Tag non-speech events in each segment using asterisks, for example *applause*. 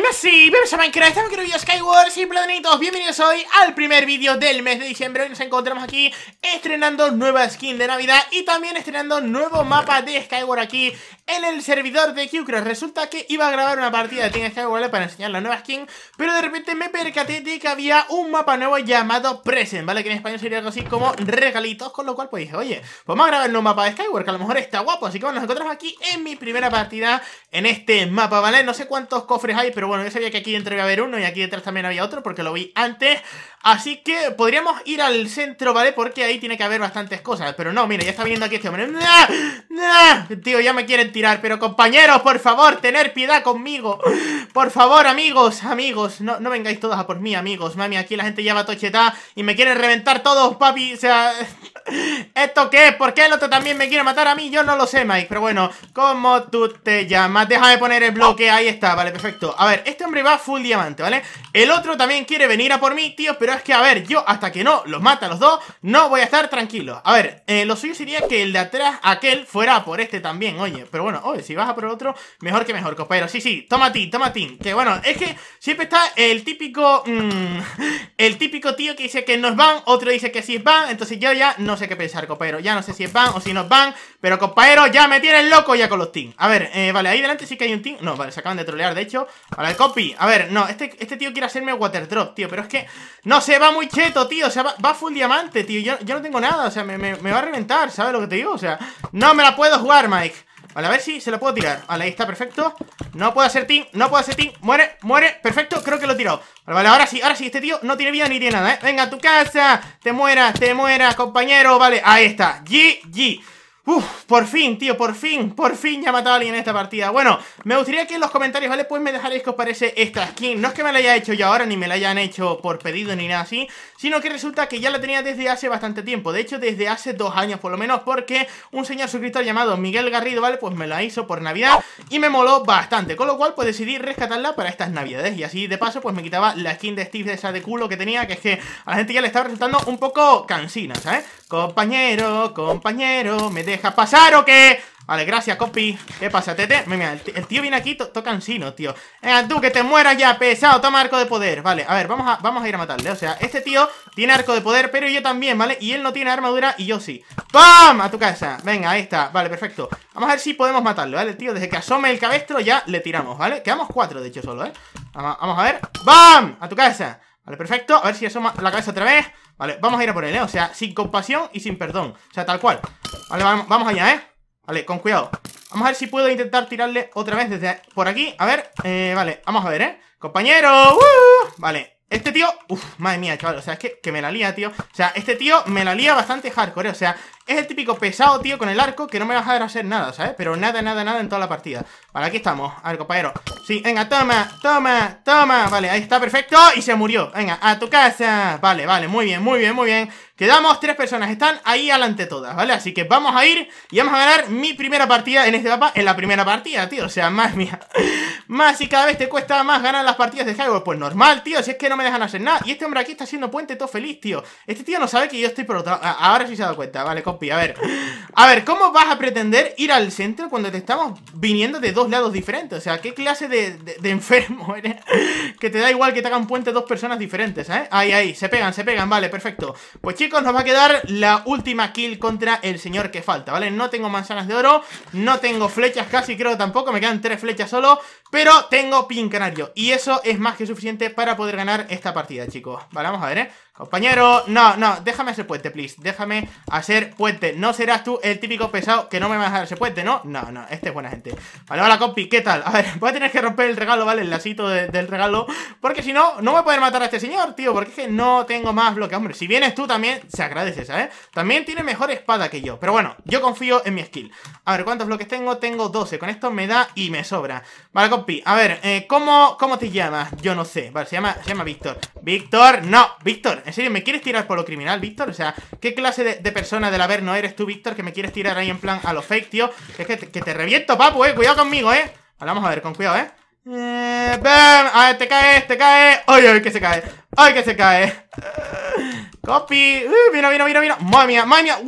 ¡Messi! a Minecraft, estamos aquí Skyward, Y platanitos, bienvenidos hoy al primer vídeo del mes de diciembre Hoy nos encontramos aquí estrenando nueva skin de Navidad y también estrenando nuevo mapa de Skyward aquí en el servidor de Qcross. Resulta que iba a grabar una partida de Team ¿vale? para enseñar la nueva skin, pero de repente me percaté de que había un mapa nuevo llamado Present, ¿vale? Que en español sería algo así como regalitos, con lo cual pues dije, oye, pues vamos a grabar un mapa de Skyward que a lo mejor está guapo. Así que bueno, nos encontramos aquí en mi primera partida en este mapa, ¿vale? No sé cuántos cofres hay, pero bueno, yo sabía que aquí dentro iba a haber uno y aquí detrás también había otro porque lo vi antes. Así que podríamos ir al centro, ¿vale? Porque ahí tiene que haber bastantes cosas, pero no, mira, ya está viniendo aquí este hombre. ¡Nah! ¡Nah! Tío, ya me quieren pero compañeros, por favor, tener piedad conmigo. Por favor, amigos, amigos. No, no vengáis todos a por mí, amigos. Mami, aquí la gente lleva tocheta y me quieren reventar todos, papi. O sea, *laughs* ¿esto qué es? ¿Por qué el otro también me quiere matar a mí? Yo no lo sé, Mike. Pero bueno, ¿cómo tú te llamas? Déjame poner el bloque. Ahí está, vale, perfecto. A ver, este hombre va full diamante, ¿vale? El otro también quiere venir a por mí, tío. Pero es que, a ver, yo hasta que no los mata los dos, no voy a estar tranquilo. A ver, eh, lo suyo sería que el de atrás, aquel, fuera por este también, oye. Pero bueno, oye, si vas a por otro, mejor que mejor, compañero. Sí, sí, toma ti, toma ti. Que bueno, es que siempre está el típico. Mm, el típico tío que dice que nos van, otro dice que sí es van. Entonces yo ya no sé qué pensar, compañero. Ya no sé si es van o si nos van. Pero, compañero, ya me tienen loco ya con los team. A ver, eh, vale, ahí delante sí que hay un team. No, vale, se acaban de trolear, de hecho. Vale, copy. A ver, no, este, este, tío quiere hacerme water drop, tío. Pero es que. No se va muy cheto, tío. O sea, va, full diamante, tío. Yo, yo, no tengo nada. O sea, me, me va a reventar, ¿sabes lo que te digo? O sea, no me la puedo jugar, Mike. Vale, a ver si se lo puedo tirar Vale, ahí está, perfecto No puedo hacer team, no puedo hacer team Muere, muere, perfecto, creo que lo he tirado Vale, vale, ahora sí, ahora sí, este tío no tiene vida ni tiene nada, ¿eh? Venga, a tu casa, te muera, te muera, compañero Vale, ahí está, GG por fin, tío, por fin, por fin ya ha matado a alguien en esta partida Bueno, me gustaría que en los comentarios, ¿vale? Pues me dejaréis que os parece esta skin No es que me la haya hecho yo ahora, ni me la hayan hecho por pedido ni nada así Sino que resulta que ya la tenía desde hace bastante tiempo De hecho, desde hace dos años por lo menos Porque un señor suscriptor llamado Miguel Garrido, ¿vale? Pues me la hizo por Navidad y me moló bastante Con lo cual, pues decidí rescatarla para estas Navidades Y así, de paso, pues me quitaba la skin de Steve de esa de culo que tenía Que es que a la gente ya le estaba resultando un poco cansina, ¿sabes? Compañero, compañero, me de deja pasar o qué? Vale, gracias, copy. ¿Qué pasa, Tete? el, tío viene aquí, toca ansino, tío. Venga, tú, que te mueras ya, pesado. Toma arco de poder. Vale, a ver, vamos a, vamos a ir a matarle. O sea, este tío tiene arco de poder, pero yo también, ¿vale? Y él no tiene armadura y yo sí. ¡Pam! A tu casa. Venga, ahí está. Vale, perfecto. Vamos a ver si podemos matarlo, ¿vale? tío, desde que asome el cabestro ya le tiramos, ¿vale? Quedamos cuatro, de hecho, solo, ¿eh? Vamos, vamos a ver. ¡Bam! A tu casa. Vale, perfecto. A ver si asoma la cabeza otra vez. Vale, vamos a ir a por él, ¿eh? O sea, sin compasión y sin perdón O sea, tal cual Vale, vamos, allá, ¿eh? Vale, con cuidado Vamos a ver si puedo intentar tirarle otra vez desde por aquí A ver, eh, vale, vamos a ver, ¿eh? Compañero, ¡Uh! Vale, este tío, uff, madre mía, chaval, o sea, es que, me la lía, tío O sea, este tío me la lía bastante hardcore, o sea Es el típico pesado, tío, con el arco Que no me va a dejar hacer nada, ¿sabes? Pero nada, nada, nada en toda la partida Vale, aquí estamos, ver, compañero Sí, venga, toma, toma, toma Vale, ahí está, perfecto, y se murió Venga, a tu casa Vale, vale, muy bien, muy bien, muy bien Quedamos tres personas, están ahí adelante todas, ¿vale? Así que vamos a ir y vamos a ganar mi primera partida en este mapa En la primera partida, tío, o sea, *laughs* más mía Más y cada vez te cuesta más ganar las partidas de Skyward Pues normal, tío, si es que no me dejan hacer nada Y este hombre aquí está haciendo puente todo feliz, tío Este tío no sabe que yo estoy por otro... Ahora sí se ha dado cuenta, vale, copi, a ver A ver, ¿cómo vas a pretender ir al centro cuando te estamos viniendo de dos lados diferentes? O sea, ¿qué clase de, enfermo *laughs* eres? que te da igual que te hagan puente dos personas diferentes, ¿eh? Ahí, ahí, se pegan, se pegan, vale, perfecto Pues chicos nos va a quedar la última kill contra el señor que falta, ¿vale? No tengo manzanas de oro, no tengo flechas casi, creo tampoco, me quedan tres flechas solo, pero tengo pin canario. Y eso es más que suficiente para poder ganar esta partida, chicos. Vale, vamos a ver, ¿eh? Compañero, no, no, déjame hacer puente, please Déjame hacer puente No serás tú el típico pesado que no me vas a dar ese puente, ¿no? No, no, este es buena gente Vale, hola compi, ¿qué tal? A ver, *laughs* voy a tener que romper el regalo, ¿vale? El lacito del regalo Porque si no, no voy a poder matar a este señor, tío Porque es que no tengo más bloque, Hombre, si vienes tú también, se agradece esa, ¿eh? También tiene mejor espada que yo, pero bueno, yo confío en mi skill. A ver, ¿cuántos bloques tengo? Tengo 12, con esto me da y me sobra. Vale, compi, a ver, eh, ¿cómo, ¿cómo te llamas? Yo no sé, vale, se llama, llama Víctor. Víctor, no, Víctor, ¿en serio me quieres tirar por lo criminal, Víctor? O sea, ¿qué clase de, de persona del haber no eres tú, Víctor, que me quieres tirar ahí en plan a lo fake, tío? Es que que te reviento, papu, eh, cuidado conmigo, eh. Vale, vamos a ver, con cuidado, eh. Eh, ¡Bam! ¡Ay, te cae, te cae, ¡Ay, ay, que se cae! ¡Ay, que se cae! ¡Copy! ¡Uh, mira, mira, mira, vino! mamia, mamia, madre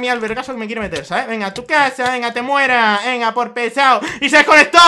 mía! ¡Wow! que me quiere meter, ¿sabes? Venga, a tu casa, venga, te muera Venga, por pesado ¡Y se desconectó!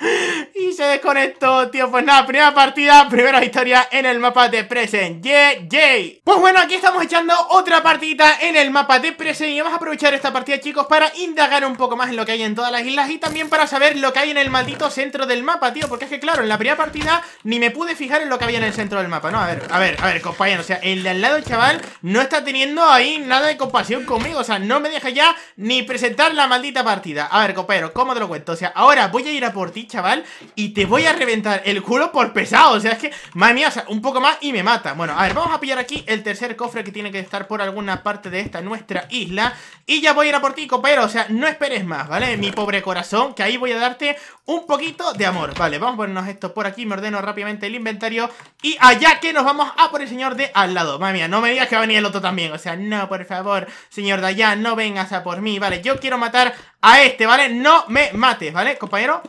*laughs* y se desconectó, tío. Pues nada, primera partida, primera historia en el mapa de Present. Yeah, yeah. Pues bueno, aquí estamos echando otra partida en el mapa de Present. Y vamos a aprovechar esta partida, chicos, para indagar un poco más en lo que hay en todas las islas. Y también para saber lo que hay en el maldito centro del mapa, tío. Porque es que, claro, en la primera partida ni me pude fijar en lo que había en el centro del mapa, ¿no? A ver, a ver, a ver, compañero. O sea, el de al lado, chaval, no está teniendo ahí nada de compasión conmigo. O sea, no me deja ya ni presentar la maldita partida. A ver, compañero, ¿cómo te lo cuento? O sea, ahora voy a ir a por ti, chaval, y te voy a reventar el culo por pesado. O sea, es que, madre mía, o sea, un poco más y me mata. Bueno, a ver, vamos a pillar aquí el tercer cofre que tiene que estar por alguna parte de esta nuestra isla. Y ya voy a ir a por ti, compañero, O sea, no esperes más, ¿vale? Mi pobre corazón, que ahí voy a darte un poquito de amor. Vale, vamos a ponernos esto por aquí. Me ordeno rápidamente el inventario. Y allá que nos vamos a por el señor de al lado. Madre mía, no me digas que va a venir el otro también. O sea, no, por favor, señor de allá, no vengas a por mí. Vale, yo quiero matar a este, ¿vale? No me mates, ¿vale, compañero?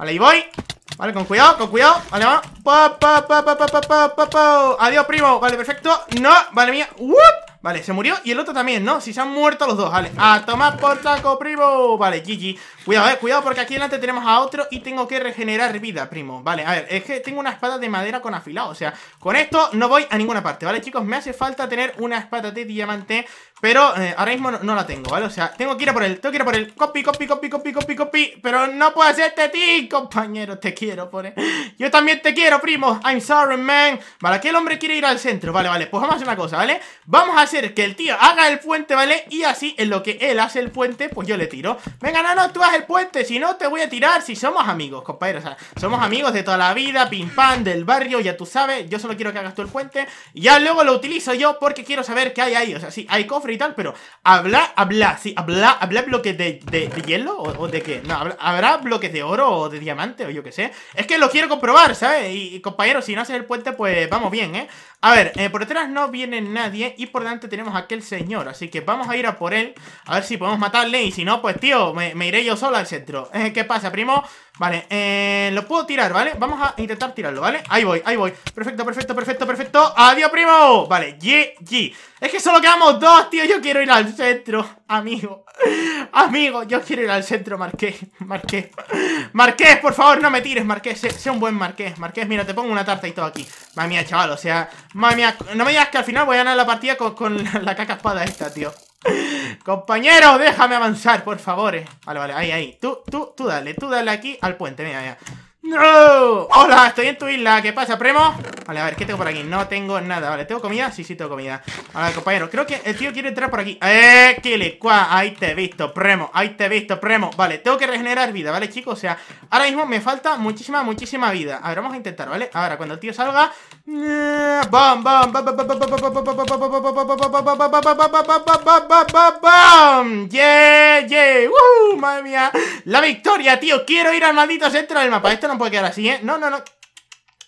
Vale, y voy Vale, con cuidado, con cuidado Vale, vamos Adiós, primo Vale, perfecto No, vale, mía Vale, se murió y el otro también, ¿no? Si se han muerto los dos, vale A tomar por taco, primo Vale, GG Cuidado, eh, cuidado, porque aquí delante tenemos a otro y tengo que regenerar vida, primo. Vale, a ver, es que tengo una espada de madera con afilado, o sea, con esto no voy a ninguna parte, ¿vale, chicos? Me hace falta tener una espada de diamante, pero eh, ahora mismo no, la tengo, ¿vale? O sea, tengo que ir a por él, tengo que ir a por él. Copy, copy, copy, copy, copy, copy, pero no puedo ser de ti, compañero, te quiero, pone. Yo también te quiero, primo, I'm sorry, man. Vale, aquí el hombre quiere ir al centro, vale, vale, pues vamos a hacer una cosa, ¿vale? Vamos a hacer que el tío haga el puente, ¿vale? Y así, en lo que él hace el puente, pues yo le tiro. Venga, no, no, tú haz el puente, si no te voy a tirar. Si somos amigos, compañeros, o sea, somos amigos de toda la vida, pim pam, del barrio, ya tú sabes. Yo solo quiero que hagas tú el puente. ya luego lo utilizo yo porque quiero saber qué hay ahí. O sea, sí, hay cofre y tal, pero habla, habla, sí, habla, habla bloques de, hielo o, de qué. No, habrá bloques de oro o de diamante o yo que sé. Es que lo quiero comprobar, ¿sabes? Y, compañeros, si no haces el puente, pues vamos bien, ¿eh? A ver, eh, por detrás no viene nadie y por delante tenemos a aquel señor. Así que vamos a ir a por él, a ver si podemos matarle. Y si no, pues tío, me iré yo solo al centro eh, ¿Qué pasa, primo? Vale, eh, lo puedo tirar, ¿vale? Vamos a intentar tirarlo, ¿vale? Ahí voy, ahí voy Perfecto, perfecto, perfecto, perfecto ¡Adiós, primo! Vale, ye Es que solo quedamos dos, tío Yo quiero ir al centro, amigo Amigo, yo quiero ir al centro, Marqués Marqués Marqués, por favor, no me tires, Marqués Sé, un buen Marqués Marqués, mira, te pongo una tarta y todo aquí Madre chaval, o sea Madre no me digas que al final voy a ganar la partida con la caca espada esta, tío Compañero, déjame avanzar, por favor. Eh, vale, vale, ahí, ahí. Tú, tú, tú dale, tú dale aquí al puente, mira, mira. ¡No! Hola, estoy en tu isla. ¿Qué pasa, primo? Vale, a ver, ¿qué tengo por aquí? No tengo nada, vale ¿Tengo comida? Sí, sí, tengo comida ver, compañero, creo que el tío quiere entrar por aquí ¡Eh, Kili! ¡Cuá! Ahí te he visto, premo Ahí te he visto, premo Vale, tengo que regenerar vida, ¿vale, chicos? O sea, ahora mismo me falta muchísima, muchísima vida A ver, vamos a intentar, ¿vale? Ahora, cuando el tío salga ¡Bam, bam! ¡Bam, yeah yeah ¡Madre mía! ¡La victoria, tío! ¡Quiero ir al maldito centro del mapa! Esto no puede quedar así, ¿eh? No, no, no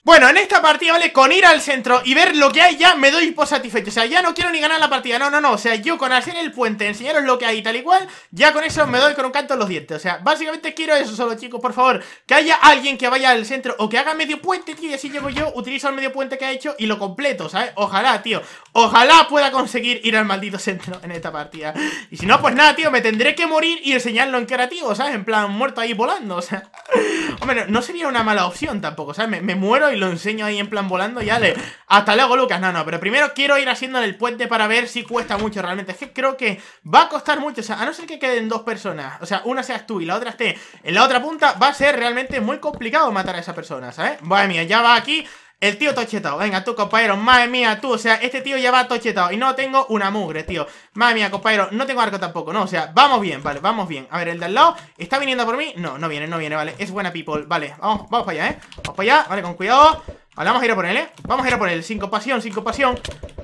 bueno, en esta partida, ¿vale? Con ir al centro y ver lo que hay ya me doy por satisfecho O sea, ya no quiero ni ganar la partida, no, no, no O sea, yo con hacer el puente, enseñaros lo que hay tal y cual Ya con eso me doy con un canto en los dientes O sea, básicamente quiero eso solo, chicos, por favor Que haya alguien que vaya al centro o que haga medio puente, tío Y así llevo yo, utilizo el medio puente que ha hecho y lo completo, ¿sabes? Ojalá, tío Ojalá pueda conseguir ir al maldito centro en esta partida Y si no, pues nada, tío, me tendré que morir y enseñarlo en creativo, tío, ¿sabes? En plan, muerto ahí volando, o sea *laughs* Hombre, no sería una mala opción tampoco, ¿sabes? Me, me muero y lo enseño ahí en plan volando ya le Hasta luego, Lucas. No, no, pero primero quiero ir haciéndole el puente para ver si cuesta mucho realmente. Es que creo que va a costar mucho. O sea, a no ser que queden dos personas. O sea, una seas tú y la otra esté en la otra punta, va a ser realmente muy complicado matar a esa persona, ¿sabes? vaya mía, ya va aquí el tío tochetado, venga tú compañero, madre mía, tú, o sea, este tío ya va tochetado Y no tengo una mugre, tío, madre mía compañero, no tengo arco tampoco, no, o sea, vamos bien, vale, vamos bien A ver, el de al lado, ¿está viniendo por mí? No, no viene, no viene, vale, es buena people, vale, vamos, vamos para allá, eh Vamos para allá, vale, con cuidado Ahora vamos a ir a por él, ¿eh? Vamos a ir a por él. Sin compasión, sin compasión.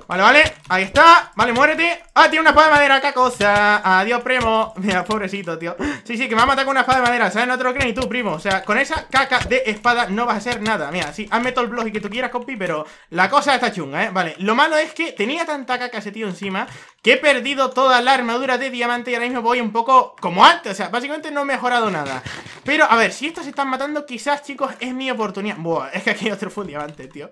Vale, vale. Ahí está. Vale, muérete. Ah, tiene una espada de madera. acá cosa! Adiós, primo. *laughs* Mira, pobrecito, tío. Sí, sí, que me va a matar con una espada de madera. ¿Sabes? No te lo crees ni tú, primo. O sea, con esa caca de espada no vas a hacer nada. Mira, sí, hazme todo el blog y que tú quieras, compi, pero la cosa está chunga, ¿eh? Vale, lo malo es que tenía tanta caca ese tío encima que he perdido toda la armadura de diamante y ahora mismo voy un poco como antes. O sea, básicamente no he mejorado nada. Pero, a ver, si estos se están matando, quizás, chicos, es mi oportunidad. Buah, es que aquí hay otro full diamante, tío.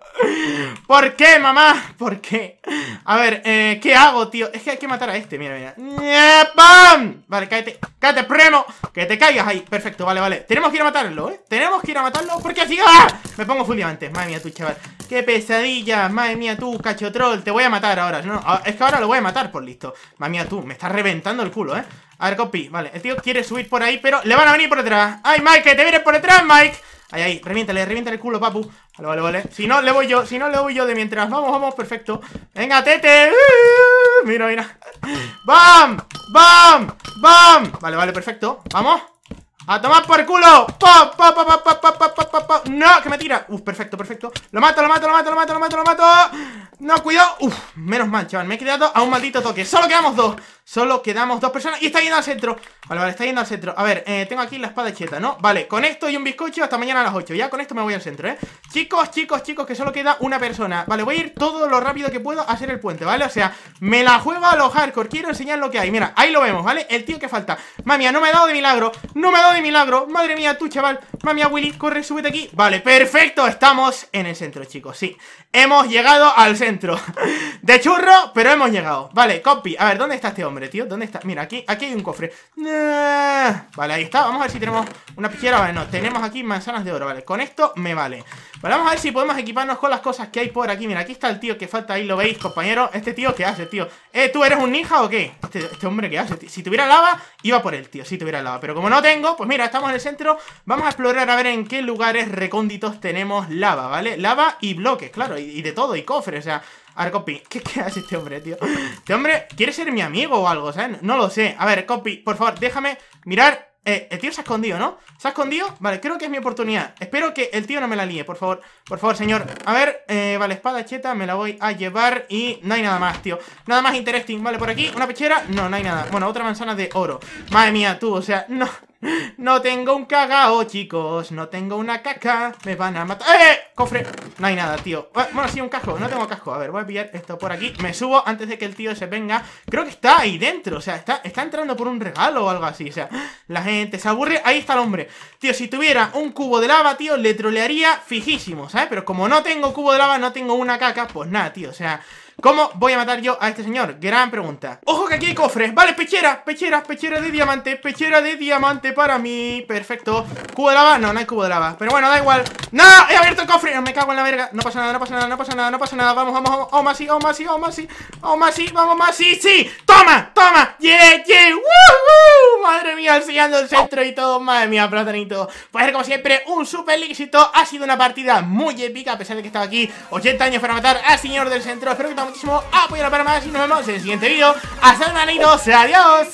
¿Por qué, mamá? ¿Por qué? A ver, eh, ¿qué hago, tío? Es que hay que matar a este, mira, mira. ¡Pam! Vale, cállate, cállate, primo. Que te caigas ahí. Perfecto, vale, vale. Tenemos que ir a matarlo, ¿eh? Tenemos que ir a matarlo porque así... ¡ah! Me pongo full diamante, Madre mía, tú, chaval. ¡Qué pesadilla! ¡Madre mía tú, cachotrol! Te voy a matar ahora, ¿no? Es que ahora lo voy a matar, por listo. Madre mía tú, me estás reventando el culo, ¿eh? A ver, copy. Vale, el tío quiere subir por ahí, pero le van a venir por detrás. ¡Ay, Mike, que te vienes por detrás, Mike! Ahí, ahí, reviéntale, reviéntale el culo, papu Vale, vale, vale Si no, le voy yo, si no, le voy yo de mientras Vamos, vamos, perfecto Venga, tete Mira, mira *laughs* ¡Bam! ¡Bam! ¡Bam! Vale, vale, perfecto Vamos ¡A tomar por culo! pop pop pop pop pop pop pop pop pop! no ¡Que me tira! ¡Uf, perfecto, perfecto! ¡Lo mato, lo mato, lo mato, lo mato, lo mato, lo mato! ¡No, cuidado! ¡Uf! Menos mal, chaval, me he quedado a un maldito toque ¡Solo quedamos dos! Solo quedamos dos personas Y está yendo al centro Vale, vale, está yendo al centro A ver, eh, tengo aquí la espada cheta, ¿no? Vale, con esto y un bizcocho hasta mañana a las 8 Ya con esto me voy al centro, ¿eh? Chicos, chicos, chicos, que solo queda una persona Vale, voy a ir todo lo rápido que puedo a hacer el puente, ¿vale? O sea, me la juego a los hardcore Quiero enseñar lo que hay Mira, ahí lo vemos, ¿vale? El tío que falta Mamia, no me ha dado de milagro No me ha dado de milagro Madre mía, tú, chaval Mamia, Willy, corre, súbete aquí Vale, perfecto Estamos en el centro, chicos, sí Hemos llegado al centro De churro, pero hemos llegado Vale, copy, a ver, ¿dónde está este hombre, tío? ¿Dónde está? Mira, aquí, aquí hay un cofre Vale, ahí está, vamos a ver si tenemos Una pichera, Bueno, tenemos aquí manzanas de oro Vale, con esto me vale vamos a ver si podemos equiparnos con las cosas que hay por aquí Mira, aquí está el tío que falta, ahí lo veis, compañero Este tío, ¿qué hace, tío? ¿Eh, tú eres un ninja o qué? Este, este hombre, ¿qué hace? Si tuviera lava, iba por él, tío, si tuviera lava Pero como no tengo, pues mira, estamos en el centro Vamos a explorar a ver en qué lugares recónditos tenemos lava, ¿vale? Lava y bloques, claro, y, de todo, y cofres, o sea a ver, ¿qué, hace este hombre, tío? Este hombre quiere ser mi amigo o algo, ¿sabes? No lo sé. A ver, Copy, por favor, déjame mirar eh, el tío se ha escondido, ¿no? ¿Se ha escondido? Vale, creo que es mi oportunidad Espero que el tío no me la líe, por favor Por favor, señor A ver, eh, vale, espada, cheta, me la voy a llevar Y no hay nada más, tío Nada más interesting Vale, por aquí, una pechera No, no hay nada Bueno, otra manzana de oro Madre mía, tú, o sea, no no tengo un cagao, chicos. No tengo una caca. Me van a matar. ¡Eh! eh! Cofre. No hay nada, tío. Eh, bueno, sí, un casco. No tengo casco. A ver, voy a pillar esto por aquí. Me subo antes de que el tío se venga. Creo que está ahí dentro. O sea, está, está entrando por un regalo o algo así. O sea, la gente se aburre. Ahí está el hombre. Tío, si tuviera un cubo de lava, tío, le trolearía fijísimo, ¿sabes? Pero como no tengo cubo de lava, no tengo una caca, pues nada, tío. O sea... ¿Cómo voy a matar yo a este señor? Gran pregunta ¡Ojo que aquí hay cofres! Vale, pechera, pechera, pechera de diamante Pechera de diamante para mí Perfecto ¿Cubo de lava? No, no hay cubo de lava Pero bueno, da igual ¡No! ¡He abierto el cofre! No ¡Me cago en la verga! No pasa nada, no pasa nada, no pasa nada, no pasa nada Vamos, vamos, vamos ¡Oh, más sí, oh, más sí, oh, más sí ¡Oh, más sí, vamos, más sí, sí! ¡Toma, toma! ¡Yeah, ye ¡Woohoo! ¡Madre mía! Enseñando el centro y todo ¡Madre mía, platanito! Pues como siempre, un super éxito Ha sido una partida muy épica A pesar de que estaba aquí 80 años para matar al señor del centro Espero que muchísimo, apoyar para más y nos vemos en el siguiente vídeo. Hasta mañana, adiós.